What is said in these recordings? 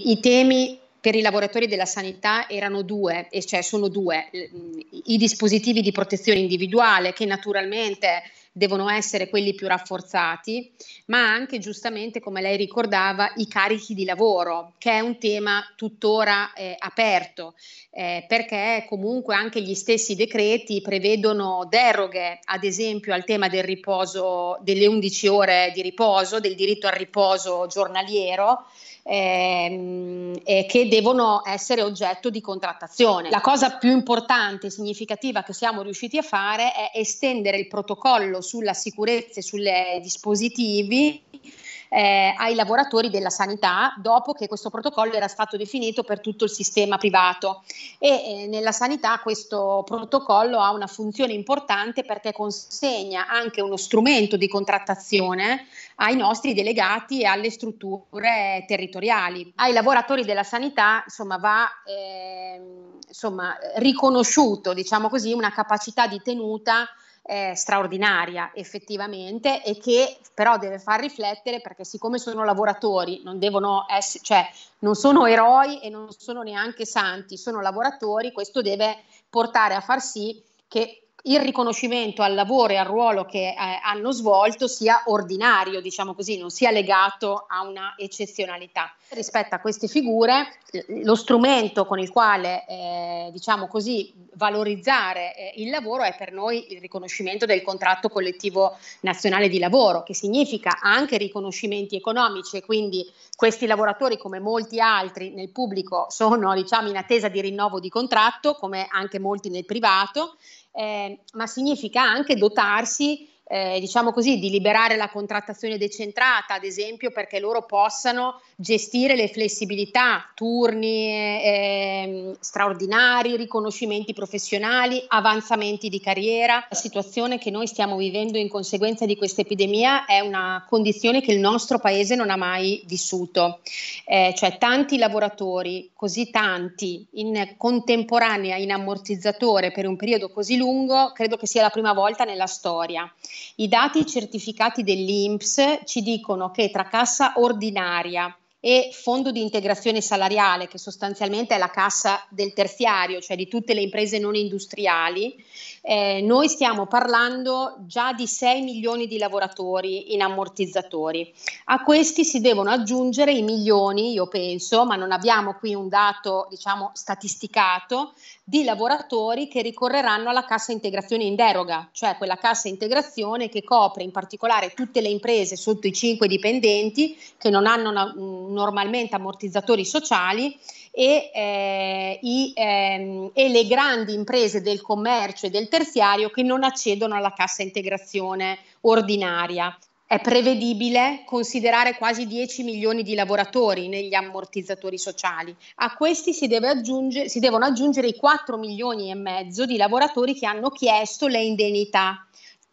I temi per i lavoratori della sanità erano due, e cioè sono due, i dispositivi di protezione individuale che naturalmente devono essere quelli più rafforzati, ma anche giustamente, come lei ricordava, i carichi di lavoro, che è un tema tuttora eh, aperto, eh, perché comunque anche gli stessi decreti prevedono deroghe, ad esempio al tema del riposo, delle 11 ore di riposo, del diritto al riposo giornaliero. Ehm, eh, che devono essere oggetto di contrattazione. La cosa più importante e significativa che siamo riusciti a fare è estendere il protocollo sulla sicurezza e sui dispositivi eh, ai lavoratori della sanità dopo che questo protocollo era stato definito per tutto il sistema privato e eh, nella sanità questo protocollo ha una funzione importante perché consegna anche uno strumento di contrattazione ai nostri delegati e alle strutture territoriali. Ai lavoratori della sanità insomma, va eh, insomma, riconosciuto diciamo così, una capacità di tenuta eh, straordinaria effettivamente e che però deve far riflettere perché siccome sono lavoratori, non devono essere, cioè non sono eroi e non sono neanche santi, sono lavoratori, questo deve portare a far sì che il riconoscimento al lavoro e al ruolo che eh, hanno svolto sia ordinario, diciamo così, non sia legato a una eccezionalità. Rispetto a queste figure, lo strumento con il quale, eh, diciamo così, valorizzare eh, il lavoro è per noi il riconoscimento del contratto collettivo nazionale di lavoro, che significa anche riconoscimenti economici e quindi questi lavoratori, come molti altri nel pubblico, sono diciamo, in attesa di rinnovo di contratto, come anche molti nel privato eh, ma significa anche dotarsi eh, diciamo così, di liberare la contrattazione decentrata, ad esempio, perché loro possano gestire le flessibilità, turni eh, straordinari, riconoscimenti professionali, avanzamenti di carriera. La situazione che noi stiamo vivendo in conseguenza di questa epidemia è una condizione che il nostro paese non ha mai vissuto, eh, cioè tanti lavoratori, così tanti, in contemporanea, in ammortizzatore per un periodo così lungo, credo che sia la prima volta nella storia. I dati certificati dell'INPS ci dicono che tra cassa ordinaria e fondo di integrazione salariale, che sostanzialmente è la cassa del terziario, cioè di tutte le imprese non industriali, eh, noi stiamo parlando già di 6 milioni di lavoratori in ammortizzatori. A questi si devono aggiungere i milioni, io penso, ma non abbiamo qui un dato diciamo, statisticato, di lavoratori che ricorreranno alla cassa integrazione in deroga, cioè quella cassa integrazione che copre in particolare tutte le imprese sotto i 5 dipendenti che non hanno una, normalmente ammortizzatori sociali e, eh, i, ehm, e, le grandi imprese del commercio e del terziario che non accedono alla cassa integrazione ordinaria. È prevedibile considerare quasi 10 milioni di lavoratori negli ammortizzatori sociali. A questi si, aggiungere, si devono aggiungere i 4 milioni e mezzo di lavoratori che hanno chiesto le indennità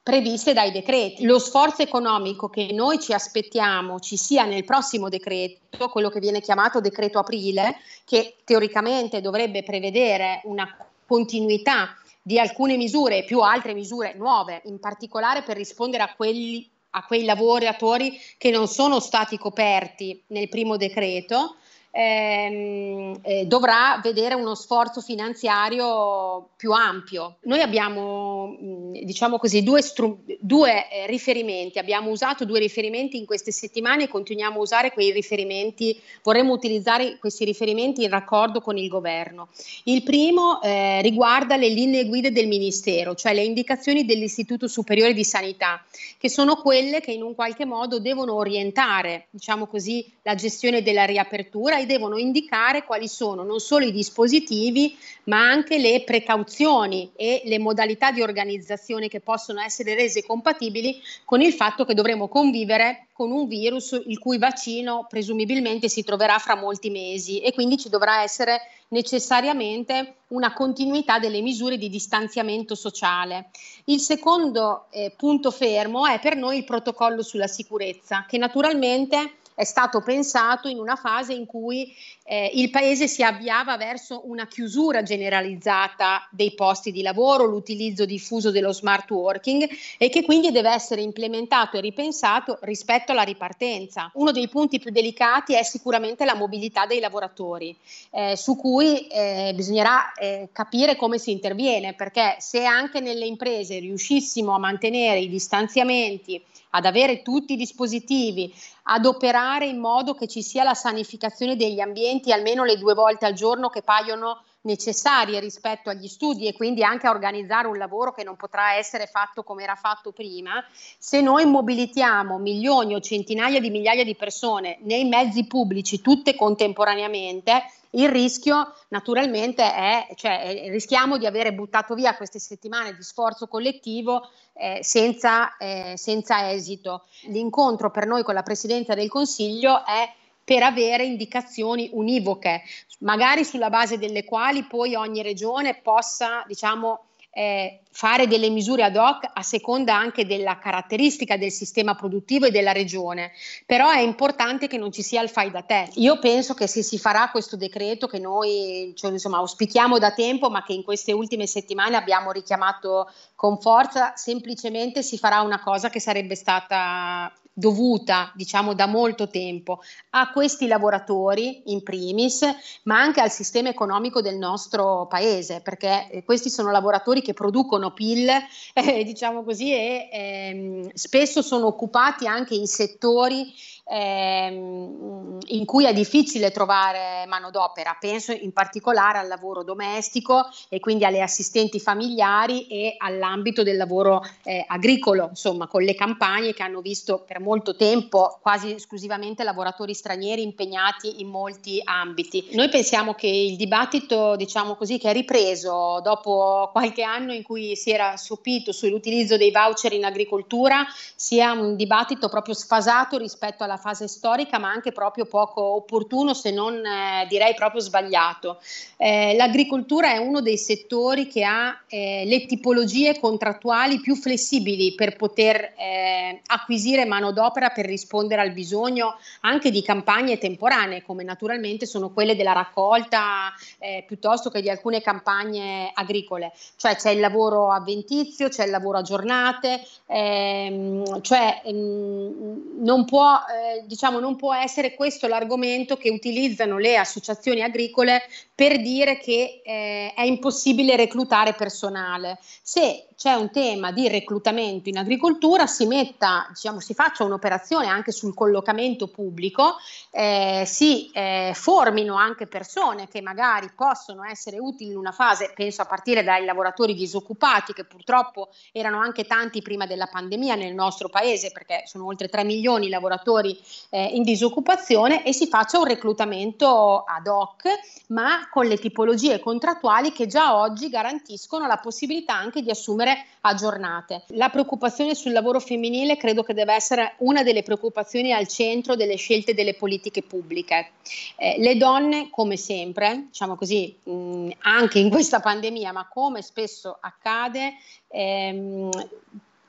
previste dai decreti. Lo sforzo economico che noi ci aspettiamo ci sia nel prossimo decreto, quello che viene chiamato decreto aprile, che teoricamente dovrebbe prevedere una continuità di alcune misure più altre misure nuove, in particolare per rispondere a quelli a quei lavoratori che non sono stati coperti nel primo decreto ehm, eh, dovrà vedere uno sforzo finanziario più ampio. Noi abbiamo, mm, diciamo così, due, stru- due eh, riferimenti, abbiamo usato due riferimenti in queste settimane e continuiamo a usare quei riferimenti, vorremmo utilizzare questi riferimenti in raccordo con il governo. Il primo eh, riguarda le linee guida del Ministero, cioè le indicazioni dell'Istituto Superiore di Sanità, che sono quelle che in un qualche modo devono orientare, diciamo così, la gestione della riapertura devono indicare quali sono non solo i dispositivi, ma anche le precauzioni e le modalità di organizzazione che possono essere rese compatibili con il fatto che dovremo convivere con un virus il cui vaccino presumibilmente si troverà fra molti mesi e quindi ci dovrà essere necessariamente una continuità delle misure di distanziamento sociale. Il secondo eh, punto fermo è per noi il protocollo sulla sicurezza, che naturalmente è stato pensato in una fase in cui eh, il paese si avviava verso una chiusura generalizzata dei posti di lavoro, l'utilizzo diffuso dello smart working e che quindi deve essere implementato e ripensato rispetto alla ripartenza. Uno dei punti più delicati è sicuramente la mobilità dei lavoratori, eh, su cui eh, bisognerà eh, capire come si interviene, perché se anche nelle imprese riuscissimo a mantenere i distanziamenti, ad avere tutti i dispositivi, ad operare in modo che ci sia la sanificazione degli ambienti almeno le due volte al giorno che paiono necessarie rispetto agli studi e quindi anche a organizzare un lavoro che non potrà essere fatto come era fatto prima, se noi mobilitiamo milioni o centinaia di migliaia di persone nei mezzi pubblici tutte contemporaneamente, il rischio naturalmente è, cioè eh, rischiamo di avere buttato via queste settimane di sforzo collettivo eh, senza, eh, senza esito. L'incontro per noi con la Presidenza del Consiglio è per avere indicazioni univoche, magari sulla base delle quali poi ogni regione possa, diciamo, eh, fare delle misure ad hoc a seconda anche della caratteristica del sistema produttivo e della regione, però è importante che non ci sia il fai da te. Io penso che se si farà questo decreto che noi cioè, insomma, auspichiamo da tempo, ma che in queste ultime settimane abbiamo richiamato con forza, semplicemente si farà una cosa che sarebbe stata dovuta, diciamo, da molto tempo a questi lavoratori in primis, ma anche al sistema economico del nostro paese, perché eh, questi sono lavoratori che producono PIL, eh, diciamo così, e ehm, spesso sono occupati anche in settori ehm, in cui è difficile trovare manodopera, penso in particolare al lavoro domestico e quindi alle assistenti familiari e all'ambito del lavoro eh, agricolo, insomma con le campagne che hanno visto per molto tempo quasi esclusivamente lavoratori stranieri impegnati in molti ambiti. Noi pensiamo che il dibattito, diciamo così, che è ripreso dopo qualche anno in cui si era sopito sull'utilizzo dei voucher in agricoltura, sia un dibattito proprio sfasato rispetto alla alla fase storica, ma anche proprio poco opportuno, se non eh, direi proprio sbagliato. Eh, l'agricoltura è uno dei settori che ha eh, le tipologie contrattuali più flessibili per poter eh, acquisire manodopera per rispondere al bisogno anche di campagne temporanee, come naturalmente sono quelle della raccolta eh, piuttosto che di alcune campagne agricole. Cioè c'è il lavoro avventizio, c'è il lavoro a giornate, ehm, cioè ehm, non può eh, diciamo, non può essere questo l'argomento che utilizzano le associazioni agricole per dire che eh, è impossibile reclutare personale. Se c'è un tema di reclutamento in agricoltura, si, metta, diciamo, si faccia un'operazione anche sul collocamento pubblico, eh, si eh, formino anche persone che magari possono essere utili in una fase, penso a partire dai lavoratori disoccupati, che purtroppo erano anche tanti prima della pandemia nel nostro paese, perché sono oltre 3 milioni i lavoratori eh, in disoccupazione, e si faccia un reclutamento ad hoc, ma con le tipologie contrattuali che già oggi garantiscono la possibilità anche di assumere a giornate. La preoccupazione sul lavoro femminile credo che debba essere una delle preoccupazioni al centro delle scelte delle politiche pubbliche. Eh, le donne, come sempre, diciamo così, mh, anche in questa pandemia, ma come spesso accade, ehm,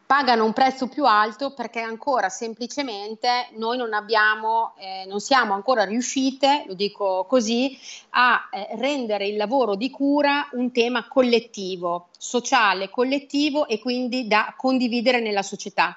pagano un prezzo più alto perché ancora semplicemente noi non abbiamo, eh, non siamo ancora riuscite, lo dico così, a eh, rendere il lavoro di cura un tema collettivo, sociale, collettivo e quindi da condividere nella società.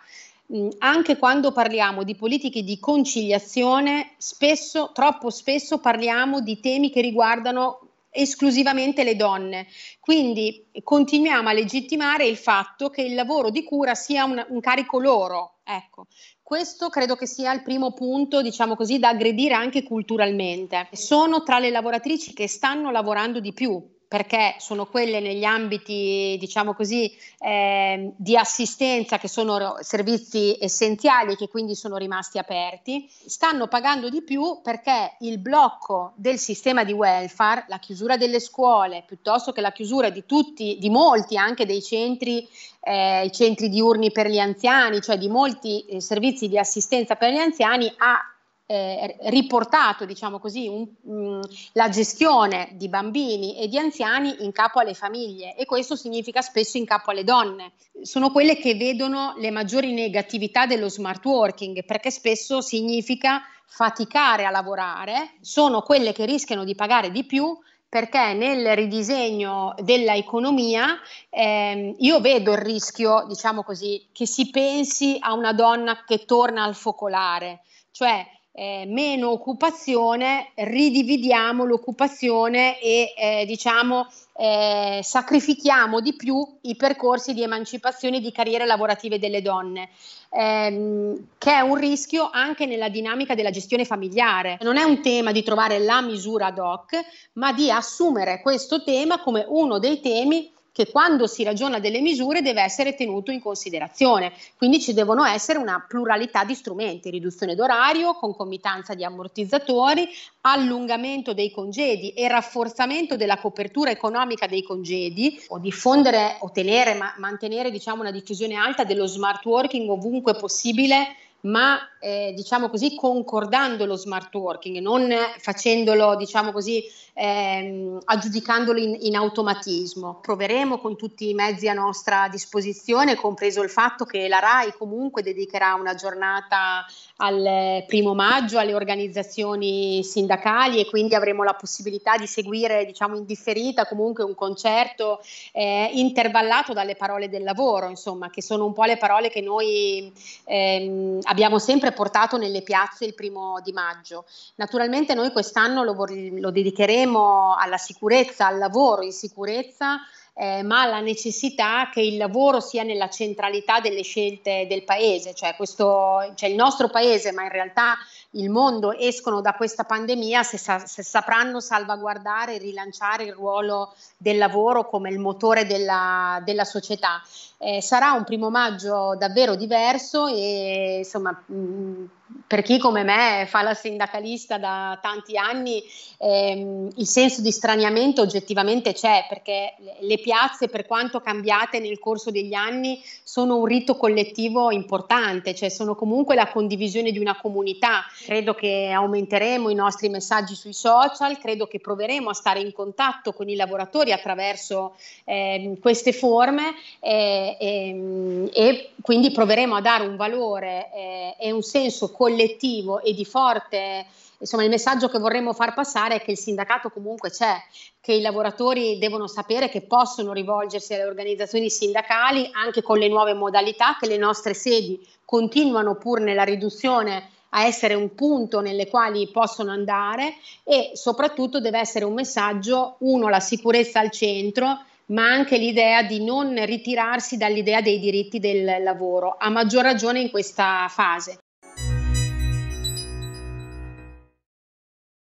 Mm, anche quando parliamo di politiche di conciliazione, spesso, troppo spesso parliamo di temi che riguardano esclusivamente le donne. Quindi continuiamo a legittimare il fatto che il lavoro di cura sia un, un carico loro. Ecco, questo credo che sia il primo punto, diciamo così, da aggredire anche culturalmente. Sono tra le lavoratrici che stanno lavorando di più, perché sono quelle negli ambiti, diciamo così, eh, di assistenza che sono servizi essenziali e che quindi sono rimasti aperti, stanno pagando di più perché il blocco del sistema di welfare, la chiusura delle scuole, piuttosto che la chiusura di tutti, di molti anche dei centri eh, centri diurni per gli anziani, cioè di molti eh, servizi di assistenza per gli anziani, ha eh, riportato, diciamo così, un, mh, mm, la gestione di bambini e di anziani in capo alle famiglie e questo significa spesso in capo alle donne. Sono quelle che vedono le maggiori negatività dello smart working perché spesso significa faticare a lavorare, sono quelle che rischiano di pagare di più perché nel ridisegno dell'economia ehm, io vedo il rischio, diciamo così, che si pensi a una donna che torna al focolare, cioè eh, meno occupazione, ridividiamo l'occupazione e eh, diciamo eh, sacrifichiamo di più i percorsi di emancipazione di carriere lavorative delle donne, ehm, che è un rischio anche nella dinamica della gestione familiare. Non è un tema di trovare la misura ad hoc, ma di assumere questo tema come uno dei temi che quando si ragiona delle misure deve essere tenuto in considerazione. Quindi ci devono essere una pluralità di strumenti, riduzione d'orario, concomitanza di ammortizzatori, allungamento dei congedi e rafforzamento della copertura economica dei congedi o diffondere o tenere, ma mantenere diciamo, una diffusione alta dello smart working ovunque possibile ma eh, diciamo così concordando lo smart working, non facendolo diciamo così ehm, aggiudicandolo in, in, automatismo. Proveremo con tutti i mezzi a nostra disposizione, compreso il fatto che la RAI comunque dedicherà una giornata al primo maggio alle organizzazioni sindacali e quindi avremo la possibilità di seguire diciamo in differita comunque un concerto eh, intervallato dalle parole del lavoro, insomma, che sono un po' le parole che noi ehm, abbiamo sempre portato nelle piazze il primo di maggio. Naturalmente noi quest'anno lo, lo dedicheremo torneremo alla sicurezza, al lavoro in sicurezza, eh, ma alla necessità che il lavoro sia nella centralità delle scelte del paese, cioè, questo, cioè il nostro paese, ma in realtà il mondo escono da questa pandemia se, sa- se, sapranno salvaguardare e rilanciare il ruolo del lavoro come il motore della, della società. Eh, sarà un primo maggio davvero diverso e insomma... Mh, mm, per chi come me fa la sindacalista da tanti anni, ehm, il senso di straniamento oggettivamente c'è, perché le piazze, per quanto cambiate nel corso degli anni, sono un rito collettivo importante, cioè sono comunque la condivisione di una comunità. Credo che aumenteremo i nostri messaggi sui social, credo che proveremo a stare in contatto con i lavoratori attraverso ehm, queste forme eh, ehm, e quindi proveremo a dare un valore eh, e un senso collettivo e di forte, insomma il messaggio che vorremmo far passare è che il sindacato comunque c'è, che i lavoratori devono sapere che possono rivolgersi alle organizzazioni sindacali anche con le nuove modalità, che le nostre sedi continuano pur nella riduzione a essere un punto nelle quali possono andare e soprattutto deve essere un messaggio, uno, la sicurezza al centro, ma anche l'idea di non ritirarsi dall'idea dei diritti del lavoro, a maggior ragione in questa fase.